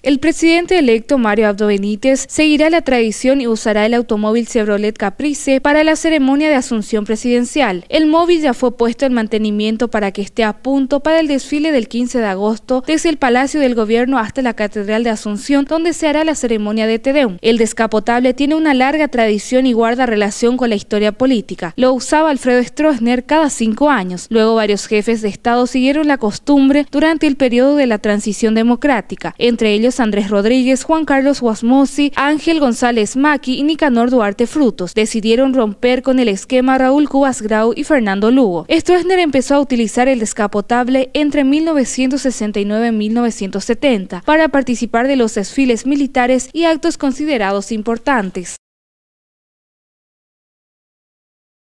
El presidente electo Mario Abdo Benítez seguirá la tradición y usará el automóvil Chevrolet Caprice para la ceremonia de asunción presidencial. El móvil ya fue puesto en mantenimiento para que esté a punto para el desfile del 15 de agosto desde el Palacio del Gobierno hasta la Catedral de Asunción donde se hará la ceremonia de Tedeum. El descapotable tiene una larga tradición y guarda relación con la historia política. Lo usaba Alfredo Stroessner cada cinco años. Luego varios jefes de Estado siguieron la costumbre durante el periodo de la transición democrática, entre ellos Andrés Rodríguez, Juan Carlos Guasmosi, Ángel González Maki y Nicanor Duarte Frutos, decidieron romper con el esquema Raúl Cubas Grau y Fernando Lugo. Stroessner empezó a utilizar el descapotable entre 1969 y 1970 para participar de los desfiles militares y actos considerados importantes.